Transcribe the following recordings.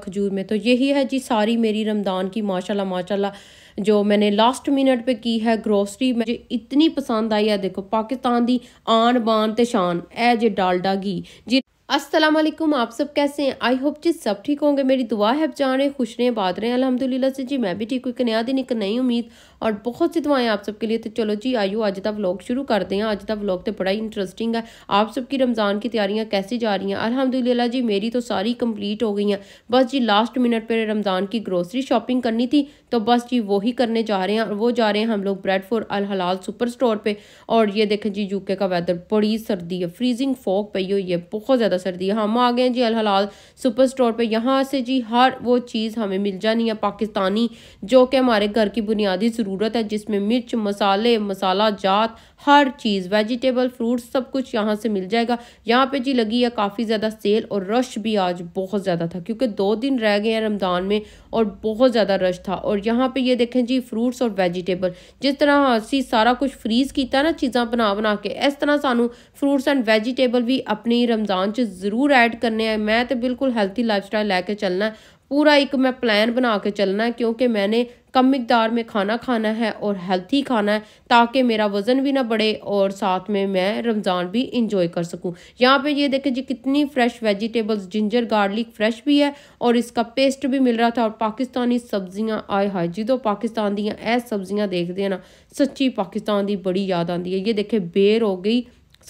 खजूर में तो यही है जी सारी मेरी रमदान की माशाल्लाह माशाल्लाह जो मैंने लास्ट मिनट पे की है ग्रोसरी मुझे इतनी पसंद आई है देखो पाकिस्तान दी आन बान ते शान ए जे डालडा घी जी अस्सलाम आप सब कैसे हैं आई होप जी सब ठीक होंगे मेरी दुआ है जाने खुश रहें बात रहें अलहमदिल्ला से जी मैं भी ठीक हुई नया दिन एक नई उम्मीद और बहुत सी दुआएं आप सबके लिए तो चलो जी आइयो आज का व्लॉग शुरू करते हैं आज का व्लॉग तो बड़ा ही इंटरेस्टिंग है आप सबकी रमज़ान की तैयारियाँ कैसी जा रही हैं अलहमदिल्ला जी मेरी तो सारी कंप्लीट हो गई हैं बस जी लास्ट मिनट पर रमज़ान की ग्रोसरी शॉपिंग करनी थी तो बस जी वही करने जा रहे हैं और वो जा रहे हैं हम लोग ब्रेड फॉर अल हलाल सुपर स्टोर पर और ये देखें जी यूके का वेदर बड़ी सर्दी है फ्रीजिंग फॉक पई हुई है बहुत ज़्यादा सर्दी है हम आ गए हैं जी अल हलाल सुपर स्टोर पर यहाँ से जी हर वो चीज़ हमें मिल जानी है पाकिस्तानी जो कि हमारे घर की बुनियादी ज़रूरत ज़रूरत है जिसमें मिर्च मसाले मसाला जात हर चीज़ वेजिटेबल फ्रूट्स सब कुछ यहाँ से मिल जाएगा यहाँ पे जी लगी है काफ़ी ज़्यादा सेल और रश भी आज बहुत ज़्यादा था क्योंकि दो दिन रह गए हैं रमज़ान में और बहुत ज़्यादा रश था और यहाँ पे ये देखें जी फ्रूट्स और वेजिटेबल जिस तरह असी सारा कुछ फ्रीज़ किया ना चीज़ा बना बना के इस तरह सानू फ्रूट्स एंड वेजिटेबल भी अपनी रमज़ान च जरूर ऐड करने हैं मैं तो बिल्कुल हेल्थी लाइफ स्टाइल लैके चलना पूरा एक मैं प्लान बना के चलना है क्योंकि मैंने कम मकदार में खाना खाना है और हेल्थी खाना है ताकि मेरा वज़न भी ना बढ़े और साथ में मैं रमज़ान भी इंजॉय कर सकूँ यहाँ पे ये देखें जी कितनी fresh vegetables ginger garlic fresh भी है और इसका पेस्ट भी मिल रहा था और पाकिस्तानी सब्जियाँ आए हाय जी तो पाकिस्तान दियाँ ए सब्जियाँ देखते हैं ना सच्ची पाकिस्तान की बड़ी याद आती है ये देखे बेर हो गई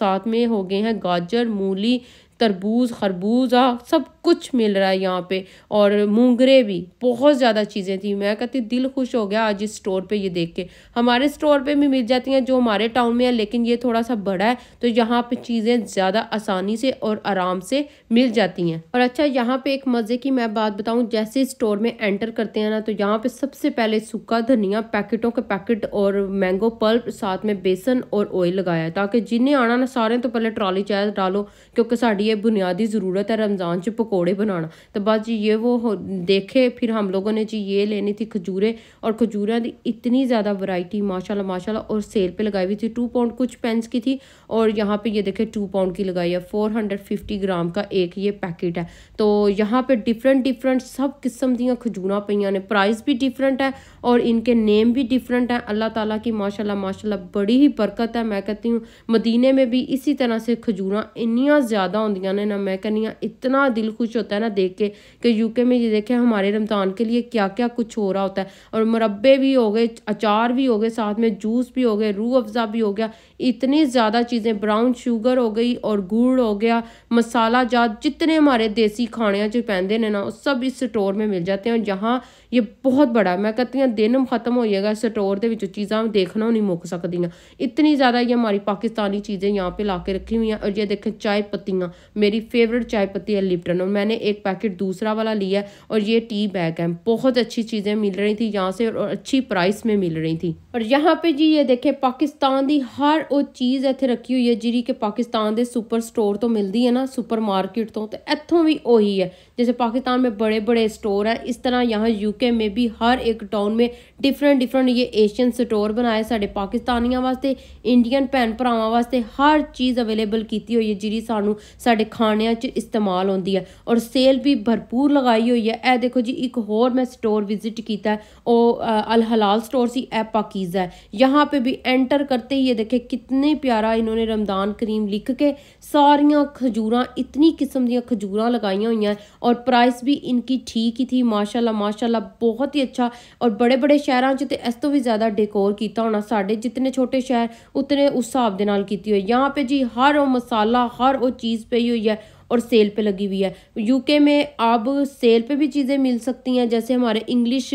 साथ में हो गए हैं गाजर मूली तरबूज खरबूजा सब कुछ मिल रहा है यहाँ पे और मूंगरे भी बहुत ज़्यादा चीज़ें थी मैं कहती दिल खुश हो गया आज इस स्टोर पे ये देख के हमारे स्टोर पे भी मिल जाती हैं जो हमारे टाउन में है लेकिन ये थोड़ा सा बड़ा है तो यहाँ पे चीज़ें ज़्यादा आसानी से और आराम से मिल जाती हैं और अच्छा यहाँ पे एक मज़े की मैं बात बताऊँ जैसे स्टोर में एंटर करते हैं ना तो यहाँ पर सबसे पहले सूखा धनिया पैकेटों के पैकेट और मैंगो पल्प साथ में बेसन और ऑयल लगाया ताकि जिन्हें आना ना सारे तो पहले ट्रॉली चाय डालो क्योंकि साड़ी ये बुनियादी ज़रूरत है रमज़ान चुप पकोड़े बनाना तो बस जी ये वो देखे फिर हम लोगों ने जी ये लेनी थी खजूरें और खजूरों की इतनी ज़्यादा वरायटी माशाला माशाला और सेल पर लगाई हुई थी टू पाउंड कुछ पेंस की थी और यहाँ पर ये देखे टू पाउंड की लगाई है फोर हंड्रेड फिफ्टी ग्राम का एक ये पैकेट है तो यहाँ पर डिफरेंट डिफरेंट सब किस्म दियाँ खजूर पे प्राइस भी डिफरेंट है और इनके नेम भी डिफरेंट हैं अल्लाह ताला की माशाल्लाह माशाल्लाह बड़ी ही बरकत है मैं कहती हूँ मदीने में भी इसी तरह से खजूर इन ज़्यादा होंगे ने ना मैं कहनी हाँ, इतना दिल खुश खुश होता है ना देख के कि यूके में ये देखें हमारे रमज़ान के लिए क्या क्या कुछ हो रहा होता है और मुरबे भी हो गए अचार भी हो गए साथ में जूस भी हो गए रूह अफ़ज़ा भी हो गया इतनी ज़्यादा चीज़ें ब्राउन शुगर हो गई और गुड़ हो गया मसाला जात जितने हमारे देसी खाने जो पहनते हैं ना सब इस स्टोर में मिल जाते हैं और यहाँ ये बहुत बड़ा मैं कहती हूँ दिन खत्म हो जाएगा स्टोर के चीज़ा देखना नहीं मुक सकती इतनी ज़्यादा ये हमारी पाकिस्तानी चीज़ें यहाँ पर ला के रखी हुई हैं और ये देखें चाय पत्तियाँ मेरी फेवरेट चाय पत्ती है लिप्टन मैंने एक पैकेट दूसरा वाला लिया है और ये टी बैग है बहुत अच्छी चीज़ें मिल रही थी यहाँ से और अच्छी प्राइस में मिल रही थी और यहाँ पे जी ये देखें पाकिस्तान की हर वो चीज़ इतने रखी हुई है जिरी के पाकिस्तान के सुपर स्टोर तो मिलती है ना सुपर मार्केट तो इतों तो भी उ है जैसे पाकिस्तान में बड़े बड़े स्टोर हैं इस तरह यहाँ यूके में भी हर एक टाउन में डिफरेंट डिफरेंट ये एशियन स्टोर बनाए साढ़े पाकिस्तानियों वास्ते इंडियन भैन भरावां वास्ते हर चीज़ अवेलेबल की हुई है जी सानू साढ़े खाने इस्तेमाल होंगी है और सेल भी भरपूर लगाई हुई है यह देखो जी एक होर मैं स्टोर विजिट किया और अल हलाल स्टोर से ए पाकिज़ है यहाँ पे भी एंटर करते ही ये देखे कितने प्यारा इन्होंने रमदान करीम लिख के सारिया खजूर इतनी किस्म दजूर खजूर लगाई हुई हैं और प्राइस भी इनकी ठीक ही थी माशाला माशाला बहुत ही अच्छा और बड़े बड़े शहरों तो इस तो भी ज़्यादा डेकोर किया होना साढ़े जितने छोटे शहर उतने उस हिसाब के नाल की हुई यहाँ पे जी हर वो मसाला हर वो चीज़ पई हुई है और सेल पे लगी हुई है यूके में अब सेल पे भी चीज़ें मिल सकती हैं जैसे हमारे इंग्लिश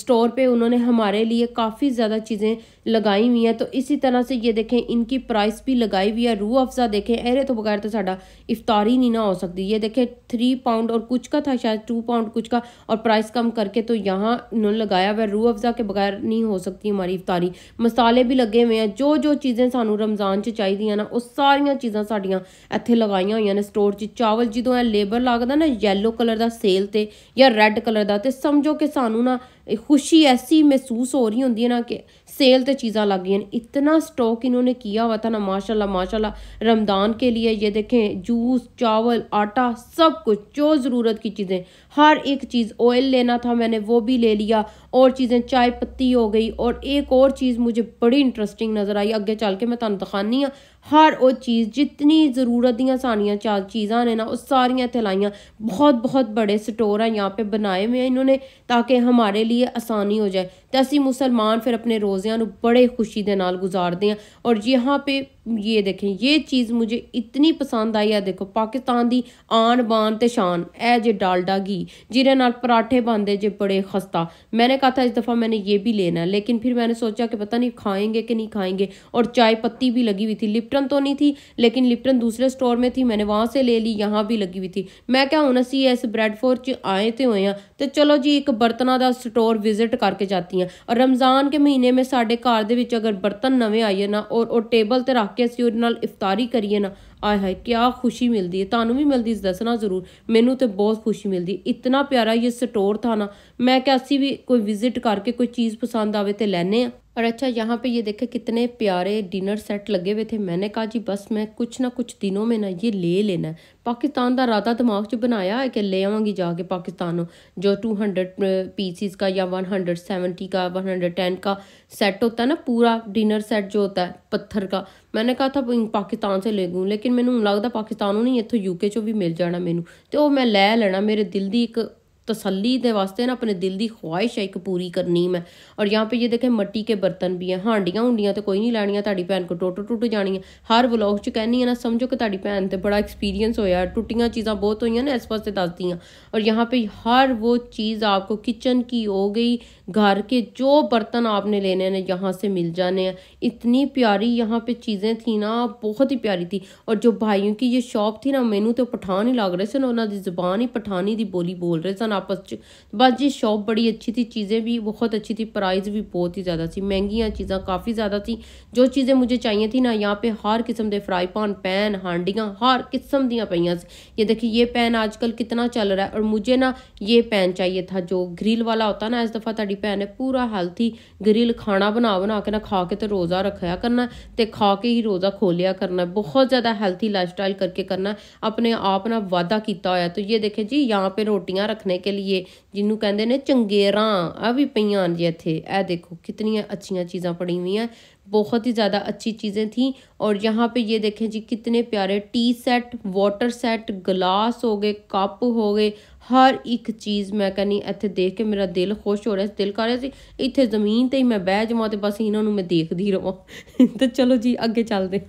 स्टोर पे उन्होंने हमारे लिए काफ़ी ज़्यादा चीज़ें लगाई हुई हैं तो इसी तरह से ये देखें इनकी प्राइस भी लगाई हुई है रू अफज़ा देखें अरे तो बगैर तो साढ़ा ही नहीं ना हो सकती ये देखें थ्री पाउंड और कुछ का था शायद टू पाउंड कुछ का और प्राइस कम करके तो यहाँ इन्होंने लगाया हुआ रू अफज़ा के बगैर नहीं हो सकती हमारी इफ्तारी मसाले भी लगे हुए हैं जो जो चीज़ें सानू रमज़ान चाहिए ना वो सारिया चीज़ा साढ़िया इतने लगाइयां हुई ਸਟੋਰ 'ਚ ਚਾਵਲ ਜਦੋਂ ਇਹ ਲੇਬਰ ਲੱਗਦਾ ਨਾ yellow ਕਲਰ ਦਾ ਸੇਲ ਤੇ ਜਾਂ ਰੈੱਡ ਕਲਰ ਦਾ ਤੇ ਸਮਝੋ ਕਿ ਸਾਨੂੰ ਨਾ खुशी ऐसी महसूस हो रही होंगी ना कि सेल तो चीज़ा लग गई इतना स्टॉक इन्होंने किया हुआ था ना माशाल्लाह माशाल्लाह रमदान के लिए ये देखें जूस चावल आटा सब कुछ जो ज़रूरत की चीज़ें हर एक चीज़ ऑयल लेना था मैंने वो भी ले लिया और चीज़ें चाय पत्ती हो गई और एक और चीज़ मुझे बड़ी इंट्रस्टिंग नज़र आई अगे चल के मैं तुम दिखानी हाँ हर वो चीज़ जितनी जरूरत दियां सारियां चा चीज़ा ने ना वो सारिया इतने लाइया बहुत बहुत बड़े स्टोर हैं यहाँ पर बनाए हुए हैं इन्होंने ताकि हमारे लिए लिए आसानी हो जाए तो असी मुसलमान फिर अपने रोज़िया बड़े खुशी ਖੁਸ਼ੀ ਦੇ ਨਾਲ ਗੁਜ਼ਾਰਦੇ ਹਾਂ ਔਰ ਯਹਾਂ ये देखें ये चीज़ मुझे इतनी पसंद आई है देखो पाकिस्तान की आन बान तो शान ए जे डालडा घी जिन्हें नाल पराठे बनते जे बड़े खस्ता मैंने कहा था इस दफ़ा मैंने ये भी लेना है लेकिन फिर मैंने सोचा कि पता नहीं खाएंगे कि नहीं खाएंगे और चाय पत्ती भी लगी हुई थी लिप्टन तो नहीं थी लेकिन लिप्टन दूसरे स्टोर में थी मैंने वहाँ से ले ली यहाँ भी लगी हुई थी मैं क्या हूँ असी इस ब्रैडफोर्ड च आए तो हुए हैं तो चलो जी एक बर्तना का स्टोर विजिट करके जाती हैं ਹੈ ਔਰ ਰਮਜ਼ਾਨ ਕੇ ਮਹੀਨੇ ਵਿੱਚ ਸਾਡੇ ਘਰ ਦੇ ਵਿੱਚ ਅਗਰ ਬਰਤਨ ਨਵੇਂ ਆਈਏ ਨਾ ਔਰ ਉਹ ਟੇਬਲ ਤੇ ਰੱਖ ਕੇ ਅਸੀਂ ਉਹਨਾਂ ਨਾਲ ਇਫਤਾਰੀ ਕਰੀਏ ਨਾ ਆਏ ਹਾਏ ਕੀ ਖੁਸ਼ੀ ਮਿਲਦੀ ਹੈ ਤੁਹਾਨੂੰ ਵੀ ਮਿਲਦੀ ਦੱਸਣਾ ਜ਼ਰੂਰ ਮੈਨੂੰ ਤੇ ਬਹੁਤ ਖੁਸ਼ੀ ਮਿਲਦੀ ਇਤਨਾ ਪਿਆਰਾ ਇਹ ਸਟੋਰ ਥਾ ਨਾ ਮੈਂ ਕਿ ਅਸੀਂ ਵੀ ਕੋਈ ਵਿਜ਼ਿਟ ਕਰਕੇ ਕੋਈ ਚੀਜ਼ ਪਸੰਦ ਆਵੇ ਤੇ ਲੈਨੇ ਆ और अच्छा यहाँ पे ये देखे कितने प्यारे डिनर सेट लगे हुए थे मैंने कहा जी बस मैं कुछ ना कुछ दिनों में ना ये ले लेना है पाकिस्तान का राधा दिमाग च बनाया है कि ले आवांगी जाके पाकिस्तानों जो टू हंड्रेड पीसीस का या वन हंड्रेड सेवेंटी का वन हंड्रेड टेन का सेट होता है ना पूरा डिनर सेट जो होता है पत्थर का मैंने कहा था पाकिस्तान से ले लेकिन मैंने लगता पाकिस्तानों नहीं इतों यूके चो भी मिल जाना मैनू तो मैं लै लैना मेरे दिल की एक तसली दे वास्ते ना अपने दिल की ख्वाहिश है एक पूरी करनी मैं और यहाँ पे ये देखें मट्टी के बर्तन भी हैं हांडिया हुंडियाँ तो कोई नहीं लैनियाँ ताड़ी भैन को टुट टुट जानी है हर ब्लॉग च कहनी है ना समझो कि ताड़ी भैन तो बड़ा एक्सपीरियंस होया टुटिया चीज़ा बहुत हुई ना इस वास्ते दस दी और यहाँ पर हर वो चीज़ आपको किचन की हो गई घर के जो बर्तन आपने लेने हैं यहाँ से मिल जाने हैं इतनी प्यारी यहाँ पर चीज़ें थी ना बहुत ही प्यारी थी और जो भाइयों की ये शॉप थी ना मैनू तो पठान ही लग रहे सन उन्होंने जबान ही पठानी की बोली बोल रहे सन तकरीबन आपस बस जी शॉप बड़ी अच्छी थी चीज़ें भी बहुत अच्छी थी प्राइस भी बहुत ही ज़्यादा थी महंगियाँ चीज़ें काफ़ी ज़्यादा थी जो चीज़ें मुझे चाहिए थी ना यहाँ पे हर किस्म के फ्राई पान पैन हांडियाँ हर किस्म दियाँ पइया ये देखिए ये पैन आजकल कितना चल रहा है और मुझे ना ये पैन चाहिए था जो ग्रिल वाला होता ना इस दफ़ा ताकि भैन ने पूरा हेल्थी ग्रिल खाना बना बना के ना खा के तो रोज़ा रखा करना ਤੇ खा के ही रोज़ा खोलिया करना बहुत ज़्यादा हेल्थी लाइफ करके करना अपने आप ना वादा किया हो तो ये देखें जी यहाँ पे रोटियां रखने के लिए जिन्होंने कहते ने आ भी पई इतने ए देखो कितनी अच्छी चीज़ा पड़ी हुई हैं बहुत ही ज़्यादा अच्छी चीज़ें थी और यहाँ पे ये देखें जी कितने प्यारे tea set water set glass हो गए कप हो गए हर एक चीज़ मैं कहनी इतने देख के मेरा दिल खुश हो रहा दिल कर रहा है इतने जमीन पर ही मैं बह जावा तो बस इन्होंने मैं देखती रहा तो चलो जी अगे चलते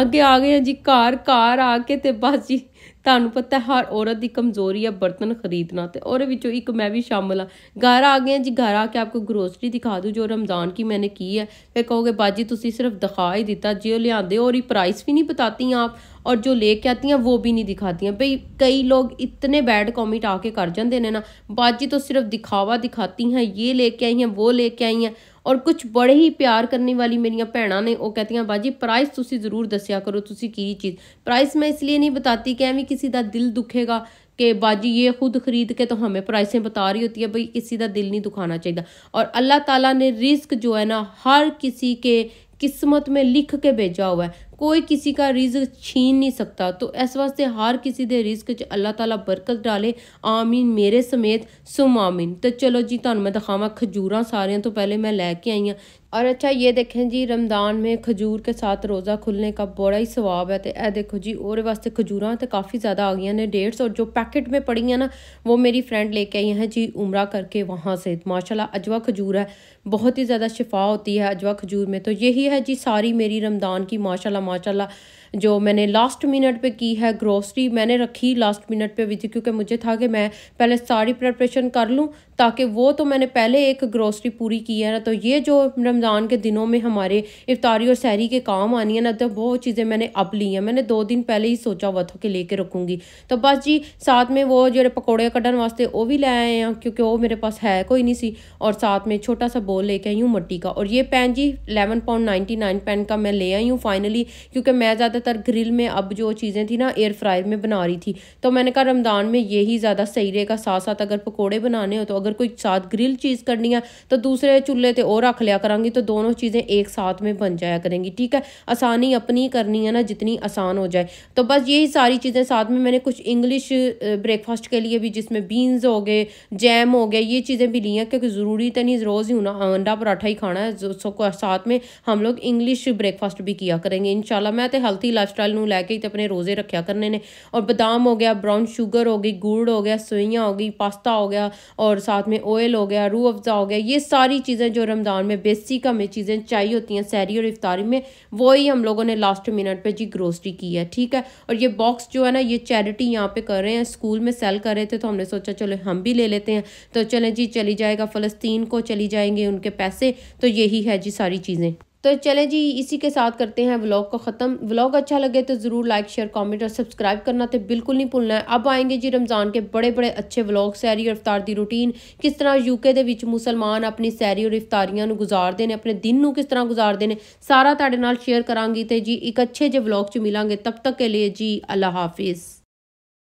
अगे आ गए जी घर घर आके तो बस जी ਤੁਹਾਨੂੰ पता ਹਰ ਔਰਤ ਦੀ ਕਮਜ਼ੋਰੀ ਹੈ ਬਰਤਨ ਖਰੀਦਣਾ ਤੇ ਉਹਦੇ ਵਿੱਚੋਂ ਇੱਕ भी शामिल हाँ घर आ गए जी घर आके आपको ग्रोसरी दिखा दूँ जो रमज़ान की मैंने की है फिर कहोगे बाजी तुम सिर्फ दिखा ही दिता जो लिया और ये प्राइस भी नहीं बताती आप और जो लेके आती हैं वो भी नहीं दिखाती हैं भाई कई लोग इतने बैड कॉमेंट आके कर जाते हैं ना बाजी तो सिर्फ दिखावा दिखाती हैं ये लेके आई हैं वो लेके आई हैं और कुछ बड़े ही प्यार करने वाली मेरी भैन ने वह कहती हैं बाजी प्राइस तुम जरूर दसिया करो तुम कि चीज़ प्राइस मैं इसलिए नहीं बताती कि एवं किसी का दिल दुखेगा कि बाजी ये खुद खरीद के तो हमें प्राइसें बता रही होती है भाई किसी का दिल नहीं दुखाना चाहिए और अल्लाह तला ने रिस्क जो है ना हर किसी के किस्मत में लिख के भेजा हुआ है कोई किसी का रिज्क छीन नहीं सकता तो इस वास्ते हर किसी के रिज्क अल्लाह ताला बरकत डाले आमीन मेरे समेत सुम आमीन तो चलो जी तुम मैं दिखाव खजूर सारिया तो पहले मैं लेके आई हाँ और अच्छा ये देखें जी रमज़ान में खजूर के साथ रोज़ा खुलने का बड़ा ही स्वाब है तो यह देखो जी और वास्ते खजूर तो काफ़ी ज़्यादा आ गई ने डेढ़ सौ जो पैकेट में पड़ी हैं ना वो मेरी फ्रेंड लेके आई हैं जी उमरा करके वहाँ से माशाल्लाह अजवा खजूर है बहुत ही ज़्यादा शिफा होती है अजवा खजूर में तो यही है जी सारी मेरी रमज़ान की माशाला माशाल्लाह जो मैंने लास्ट मिनट पे की है ग्रोसरी मैंने रखी लास्ट मिनट पे थी क्योंकि मुझे था कि मैं पहले सारी प्रेपरेशन कर लूँ ताकि वो तो मैंने पहले एक ग्रोसरी पूरी की है ना तो ये जो रमज़ान के दिनों में हमारे इफ्तारी और सहरी के काम आनी है ना तो वो चीज़ें मैंने अब ली हैं मैंने दो दिन पहले ही सोचा हुआ था कि ले कर तो बस जी साथ में वो जो पकौड़े कटन वास्ते वो भी ले आए हैं क्योंकि वो मेरे पास है कोई नहीं सी और साथ में छोटा सा बोल लेके आई हूँ मट्टी का और ये पेन जी eleven pound ninety nine pan का मैं ले आई हूँ फाइनली क्योंकि मैं ज़्यादा ज़्यादातर ग्रिल में अब जो चीज़ें थी ना एयर फ्रायर में बना रही थी तो मैंने कहा रमदान में यही ज़्यादा सही रहेगा साथ साथ अगर पकौड़े बनाने हो तो अगर कोई साथ ग्रिल चीज़ करनी है तो दूसरे चूल्हे तो और रख लिया करांगी तो दोनों चीज़ें एक साथ में बन जाया करेंगी ठीक है आसानी अपनी करनी है ना जितनी आसान हो जाए तो बस यही सारी चीज़ें साथ में मैंने कुछ इंग्लिश ब्रेकफास्ट के लिए भी जिसमें बीन्स हो गए जैम हो गया ये चीज़ें भी ली हैं क्योंकि ज़रूरी तो नहीं रोज़ ही होना अंडा पराठा ही खाना है साथ में हम लोग इंग्लिश ब्रेकफास्ट भी किया करेंगे इन मैं तो हेल्थी हैल्थी लाइफ स्टाइल में लैके ਹੀ ਤੇ ਆਪਣੇ ਰੋਜ਼ੇ ਰੱਖਿਆ ਕਰਨੇ ਨੇ ਔਰ ਬਦਾਮ ਹੋ ਗਿਆ ਬ੍ਰਾਊਨ ਸ਼ੂਗਰ ਹੋ ਗਈ ਗੁੜ ਹੋ ਗਿਆ हो गई पास्ता हो गया और साथ में ऑयल हो गया रू अफज़ा हो गया ये सारी चीज़ें जो रमज़ान में बेसिक हमें चीज़ें चाहिए होती हैं सैरी और इफ्तारी में वही हम लोगों ने लास्ट मिनट पर जी ग्रोसरी की है ठीक है और ये बॉक्स जो है ना ये चैरिटी यहाँ पर कर रहे हैं स्कूल में सेल कर रहे थे तो हमने सोचा चलो हम भी ले लेते हैं तो चलें जी चली जाएगा फ़लस्तीन को चली जाएंगे उनके पैसे तो यही है जी सारी चीज़ें तो चलें जी इसी के साथ करते हैं व्लॉग को ख़त्म व्लॉग अच्छा लगे तो ज़रूर लाइक शेयर कमेंट और सब्सक्राइब करना तो बिल्कुल नहीं भूलना है अब आएंगे जी रमज़ान के बड़े बड़े अच्छे व्लॉग सैरी और इफ्तार की रूटीन किस तरह यूके ਦੇ ਵਿੱਚ ਮੁਸਲਮਾਨ ਆਪਣੀ ਸੈਰੀ ਔਰ ਇਫਤਾਰੀਆਂ ਨੂੰ ਗੁਜ਼ਾਰਦੇ ਨੇ ਆਪਣੇ ਦਿਨ ਨੂੰ ਕਿਸ ਤਰ੍ਹਾਂ ਗੁਜ਼ਾਰਦੇ ਨੇ ਸਾਰਾ ਤੁਹਾਡੇ ਨਾਲ ਸ਼ੇਅਰ ਕਰਾਂਗੀ ਤੇ ਜੀ ਇੱਕ ਅੱਛੇ ਜਿਹੇ ਵਲੌਗ 'ਚ ਮਿਲਾਂਗੇ ਤਬ ਤੱਕ ਕੇ ਲਈ